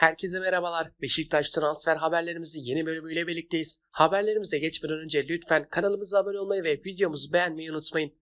Herkese merhabalar. Beşiktaş transfer haberlerimizin yeni bölümüyle birlikteyiz. Haberlerimize geçmeden önce lütfen kanalımıza abone olmayı ve videomuzu beğenmeyi unutmayın.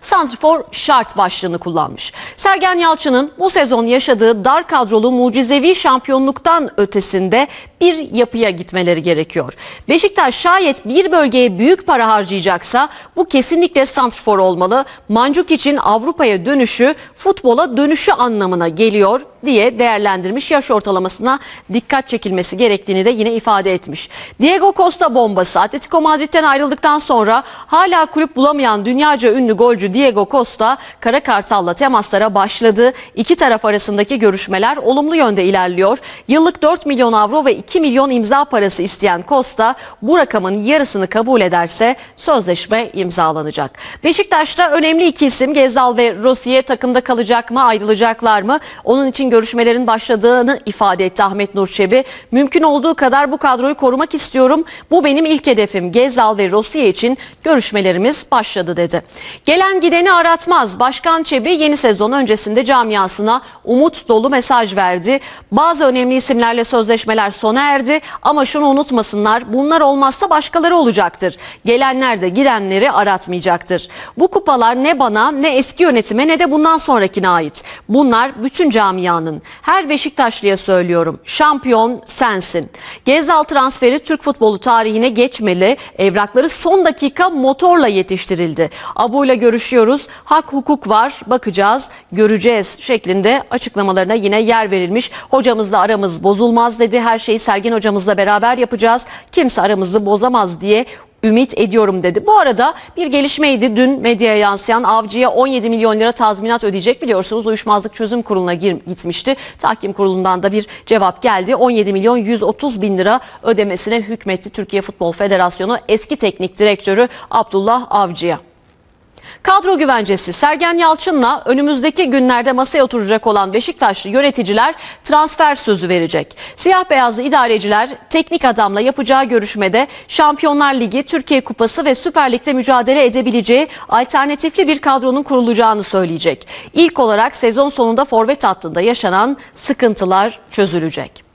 Santrfor şart başlığını kullanmış. Sergen Yalçın'ın bu sezon yaşadığı dar kadrolu mucizevi şampiyonluktan ötesinde bir yapıya gitmeleri gerekiyor. Beşiktaş şayet bir bölgeye büyük para harcayacaksa bu kesinlikle santrfor olmalı. Mancuk için Avrupa'ya dönüşü futbola dönüşü anlamına geliyor diye değerlendirmiş. Yaş ortalamasına dikkat çekilmesi gerektiğini de yine ifade etmiş. Diego Costa bombası Atletico Madrid'den ayrıldıktan sonra hala kulüp bulamayan dünyaca ünlü golcü Diego Costa Kara Kartal'la temaslara başladı. İki taraf arasındaki görüşmeler olumlu yönde ilerliyor. Yıllık 4 milyon avro ve 2 2 milyon imza parası isteyen Costa bu rakamın yarısını kabul ederse sözleşme imzalanacak. Beşiktaş'ta önemli iki isim Gezal ve Rossi'ye takımda kalacak mı ayrılacaklar mı? Onun için görüşmelerin başladığını ifade etti Ahmet Nurçebi. Mümkün olduğu kadar bu kadroyu korumak istiyorum. Bu benim ilk hedefim. Gezal ve Rossi'ye için görüşmelerimiz başladı dedi. Gelen gideni aratmaz. Başkan Çebi yeni sezon öncesinde camiasına umut dolu mesaj verdi. Bazı önemli isimlerle sözleşmeler sona erdi ama şunu unutmasınlar bunlar olmazsa başkaları olacaktır. Gelenler de gidenleri aratmayacaktır. Bu kupalar ne bana ne eski yönetime ne de bundan sonrakine ait. Bunlar bütün camianın. Her Beşiktaşlı'ya söylüyorum şampiyon sensin. Gezal transferi Türk futbolu tarihine geçmeli. Evrakları son dakika motorla yetiştirildi. Abu'yla görüşüyoruz. Hak hukuk var bakacağız göreceğiz şeklinde açıklamalarına yine yer verilmiş. Hocamızla aramız bozulmaz dedi. Her şeyi sen Sergen hocamızla beraber yapacağız. Kimse aramızı bozamaz diye ümit ediyorum dedi. Bu arada bir gelişmeydi dün medyaya yansıyan avcıya 17 milyon lira tazminat ödeyecek biliyorsunuz uyuşmazlık çözüm kuruluna gir, gitmişti. Tahkim kurulundan da bir cevap geldi. 17 milyon 130 bin lira ödemesine hükmetti Türkiye Futbol Federasyonu eski teknik direktörü Abdullah Avcı'ya. Kadro güvencesi Sergen Yalçın'la önümüzdeki günlerde masaya oturacak olan Beşiktaşlı yöneticiler transfer sözü verecek. Siyah beyazlı idareciler teknik adamla yapacağı görüşmede Şampiyonlar Ligi, Türkiye Kupası ve Süper Lig'de mücadele edebileceği alternatifli bir kadronun kurulacağını söyleyecek. İlk olarak sezon sonunda forvet hattında yaşanan sıkıntılar çözülecek.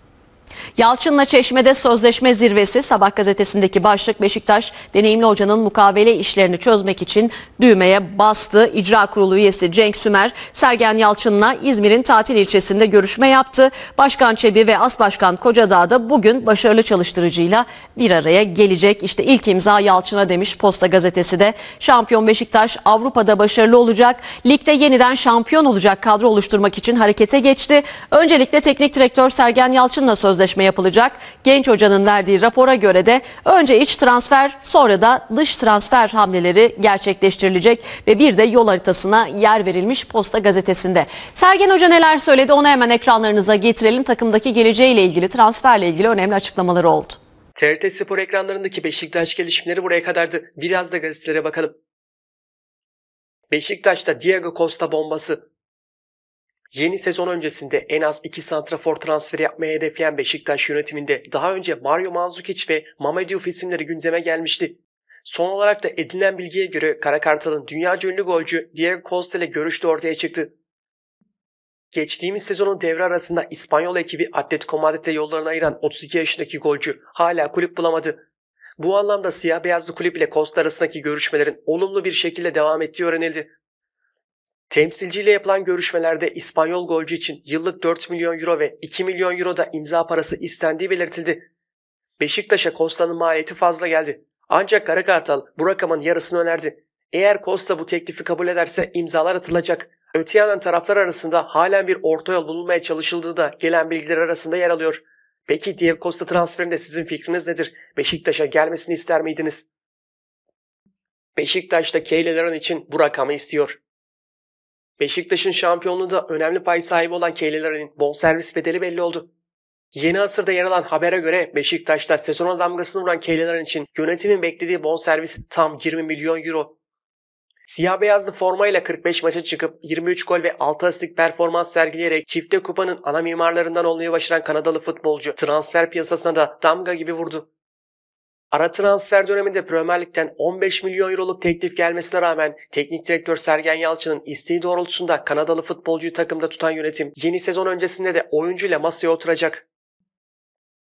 Yalçın'la Çeşme'de sözleşme zirvesi Sabah gazetesindeki başlık Beşiktaş deneyimli hocanın mukavele işlerini çözmek için düğmeye bastı. İcra kurulu üyesi Cenk Sümer Sergen Yalçın'la İzmir'in tatil ilçesinde görüşme yaptı. Başkan Çebi ve As Başkan Kocadağ da bugün başarılı çalıştırıcıyla bir araya gelecek. İşte ilk imza Yalçın'a demiş Posta gazetesi de. Şampiyon Beşiktaş Avrupa'da başarılı olacak. Ligde yeniden şampiyon olacak kadro oluşturmak için harekete geçti. Öncelikle teknik direktör Sergen Yalçın'la sözleşme sözleşme yapılacak. Genç Hoca'nın verdiği rapora göre de önce iç transfer sonra da dış transfer hamleleri gerçekleştirilecek ve bir de yol haritasına yer verilmiş Posta Gazetesi'nde. Sergen Hoca neler söyledi onu hemen ekranlarınıza getirelim. Takımdaki geleceğiyle ilgili transferle ilgili önemli açıklamaları oldu. TRT Spor ekranlarındaki Beşiktaş gelişmeleri buraya kadardı. Biraz da gazetelere bakalım. Beşiktaş'ta Diego Costa bombası Yeni sezon öncesinde en az 2 santrafor transferi yapmayı hedefleyen Beşiktaş yönetiminde daha önce Mario Mandzukic ve Mamadou Diouf isimleri gündeme gelmişti. Son olarak da edinilen bilgiye göre Karakartal'ın dünya ünlü golcü Diego Costa ile görüştü ortaya çıktı. Geçtiğimiz sezonun devre arasında İspanyol ekibi Atletico Madrid'le yollarını ayıran 32 yaşındaki golcü hala kulüp bulamadı. Bu anlamda siyah beyazlı kulüp ile Costa arasındaki görüşmelerin olumlu bir şekilde devam ettiği öğrenildi. Temsilciyle yapılan görüşmelerde İspanyol golcü için yıllık 4 milyon euro ve 2 milyon euro da imza parası istendiği belirtildi. Beşiktaş'a Costa'nın maliyeti fazla geldi. Ancak Karakartal, bu rakamın yarısını önerdi. Eğer Costa bu teklifi kabul ederse imzalar atılacak. Öte yandan taraflar arasında halen bir orta yol bulunmaya çalışıldığı da gelen bilgiler arasında yer alıyor. Peki Diego Costa transferinde sizin fikriniz nedir? Beşiktaş'a gelmesini ister miydiniz? Beşiktaş'ta Keylelerin için bu rakamı istiyor. Beşiktaş'ın şampiyonluğunda önemli pay sahibi olan Keylelerin bonservis bedeli belli oldu. Yeni asırda yer alan habere göre Beşiktaş'ta sezona damgasını vuran Keylelerin için yönetimin beklediği bonservis tam 20 milyon euro. Siyah beyazlı formayla 45 maça çıkıp 23 gol ve 6 asistlik performans sergileyerek çifte kupanın ana mimarlarından olmayı başaran Kanadalı futbolcu transfer piyasasına da damga gibi vurdu. Ara transfer döneminde Premier Lig'den 15 milyon euroluk teklif gelmesine rağmen teknik direktör Sergen Yalçın'ın isteği doğrultusunda Kanadalı futbolcuyu takımda tutan yönetim yeni sezon öncesinde de oyuncuyla masaya oturacak.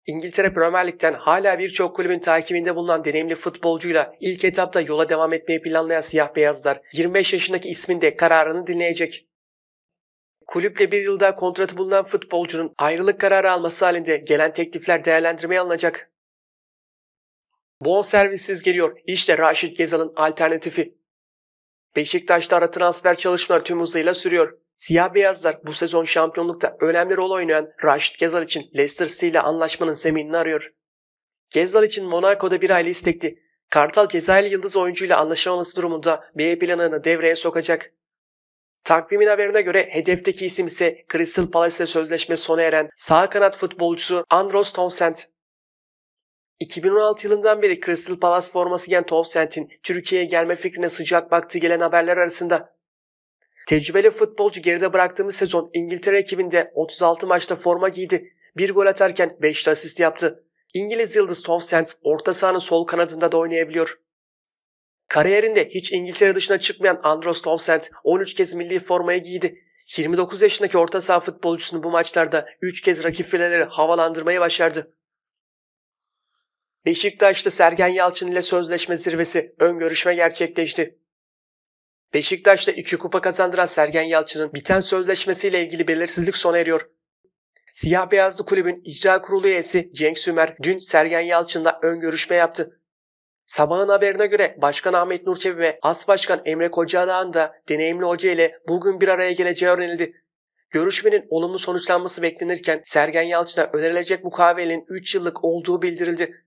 İngiltere Premier Lig'den hala birçok kulübün takibinde bulunan deneyimli futbolcuyla ilk etapta yola devam etmeyi planlayan siyah beyazlar 25 yaşındaki ismin de kararını dinleyecek. Kulüple bir yılda kontratı bulunan futbolcunun ayrılık kararı alması halinde gelen teklifler değerlendirmeye alınacak. Bol servissiz geliyor. İşte Raşit Gezal'ın alternatifi. Beşiktaş'ta ara transfer çalışmaları tüm hızıyla sürüyor. Siyah beyazlar bu sezon şampiyonlukta önemli rol oynayan Raşit Gezal için Leicester City ile anlaşmanın zeminini arıyor. Gezal için Monaco'da bir aile istekti. Kartal Cezayirli yıldız oyuncuyla anlaşamaması durumunda B planını devreye sokacak. Takvimin haberine göre hedefteki isim ise Crystal Palace sözleşme sona eren sağ kanat futbolcusu Andros Townsend. 2016 yılından beri Crystal Palace forması giyen Tolsent'in Türkiye'ye gelme fikrine sıcak baktığı gelen haberler arasında. Tecrübeli futbolcu geride bıraktığımız sezon İngiltere ekibinde 36 maçta forma giydi. Bir gol atarken 5 asist yaptı. İngiliz yıldız Tolsent orta sahanın sol kanadında da oynayabiliyor. Kariyerinde hiç İngiltere dışına çıkmayan Andros Tolsent 13 kez milli formayı giydi. 29 yaşındaki orta saha futbolcusunu bu maçlarda 3 kez rakip fileleri havalandırmayı başardı. Beşiktaş'ta Sergen Yalçın ile sözleşme zirvesi ön görüşme gerçekleşti. Beşiktaş'ta iki kupa kazandıran Sergen Yalçın'ın biten sözleşmesiyle ilgili belirsizlik sona eriyor. Siyah Beyazlı Kulübün icra kurulu üyesi Cenk Sümer dün Sergen Yalçın'la ön görüşme yaptı. Sabahın haberine göre Başkan Ahmet Nurçevi ve As Başkan Emre Kocadağ'ın da deneyimli hoca ile bugün bir araya geleceği öğrenildi. Görüşmenin olumlu sonuçlanması beklenirken Sergen Yalçın'a önerilecek mukavelenin 3 yıllık olduğu bildirildi.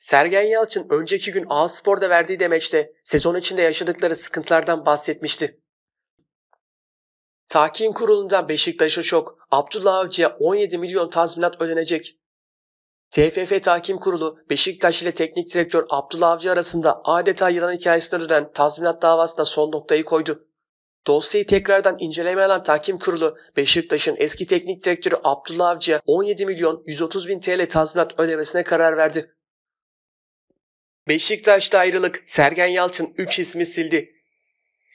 Sergen Yalçın önceki gün A Spor'da verdiği demeçte sezon içinde yaşadıkları sıkıntılardan bahsetmişti. Tahkim kurulundan Beşiktaş'a şok, Abdullah Avcı'ya 17 milyon tazminat ödenecek. TFF Tahkim Kurulu, Beşiktaş ile teknik direktör Abdullah Avcı arasında adeta yılan hikayesine dönen tazminat davasına son noktayı koydu. Dosyayı tekrardan incelemeye alan tahkim kurulu Beşiktaş'ın eski teknik direktörü Abdullah Avcı'ya 17 milyon 130 bin TL tazminat ödemesine karar verdi. Beşiktaş'ta ayrılık Sergen Yalçın 3 ismi sildi.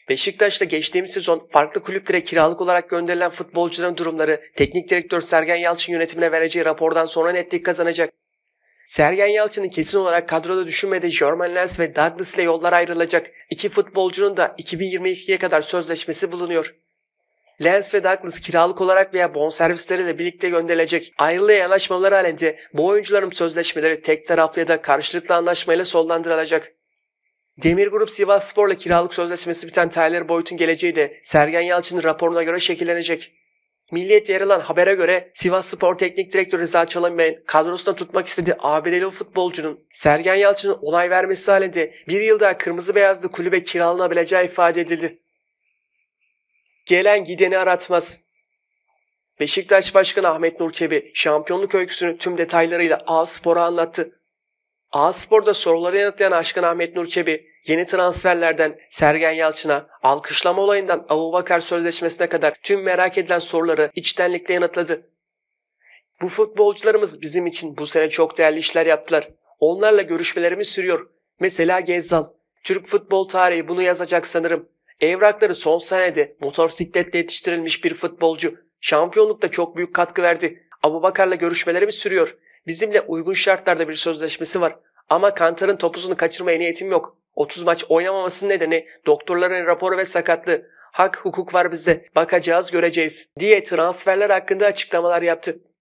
Beşiktaş'ta geçtiğimiz sezon farklı kulüplere kiralık olarak gönderilen futbolcuların durumları teknik direktör Sergen Yalçın yönetimine vereceği rapordan sonra netlik kazanacak. Sergen Yalçın'ın kesin olarak kadroda düşünmediği Jorman Lens ve Douglas ile yollar ayrılacak. İki futbolcunun da 2022'ye kadar sözleşmesi bulunuyor. Lens ve Douglas kiralık olarak veya bonservisleriyle birlikte gönderilecek. Ayrılığa yanaşmaları halinde bu oyuncuların sözleşmeleri tek taraflı ya da karşılıklı anlaşmayla sonlandırılacak. Demir Grup Sivas Spor'la kiralık sözleşmesi biten Tyler Boyd'un geleceği de Sergen Yalçın'ın raporuna göre şekillenecek. Milliyet yer alan habere göre Sivas Spor Teknik Direktörü Rıza Çalınmay'ın kadrosuna tutmak istediği ABD'li futbolcunun Sergen Yalçın'ın olay vermesi halinde bir yıl daha kırmızı beyazlı kulübe kiralanabileceği ifade edildi. Gelen gideni aratmaz. Beşiktaş Başkanı Ahmet Nur Çebi şampiyonluk öyküsünü tüm detaylarıyla A Spor'a anlattı. A Spor'da soruları yanıtlayan Aşkın Ahmet Nur Çebi, yeni transferlerden Sergen Yalçın'a, alkışlama olayından Bakar sözleşmesine kadar tüm merak edilen soruları içtenlikle yanıtladı. Bu futbolcularımız bizim için bu sene çok değerli işler yaptılar. Onlarla görüşmelerimiz sürüyor. Mesela Gezzal. Türk futbol tarihi bunu yazacak sanırım. Evrakları son senede motosikletle yetiştirilmiş bir futbolcu. Şampiyonlukta çok büyük katkı verdi. Abu Abubakar'la görüşmelerimiz sürüyor. Bizimle uygun şartlarda bir sözleşmesi var. Ama Kantar'ın topuzunu kaçırmaya niyetim yok. 30 maç oynamamasının nedeni doktorların raporu ve sakatlığı. Hak hukuk var bizde. Bakacağız göreceğiz diye transferler hakkında açıklamalar yaptı.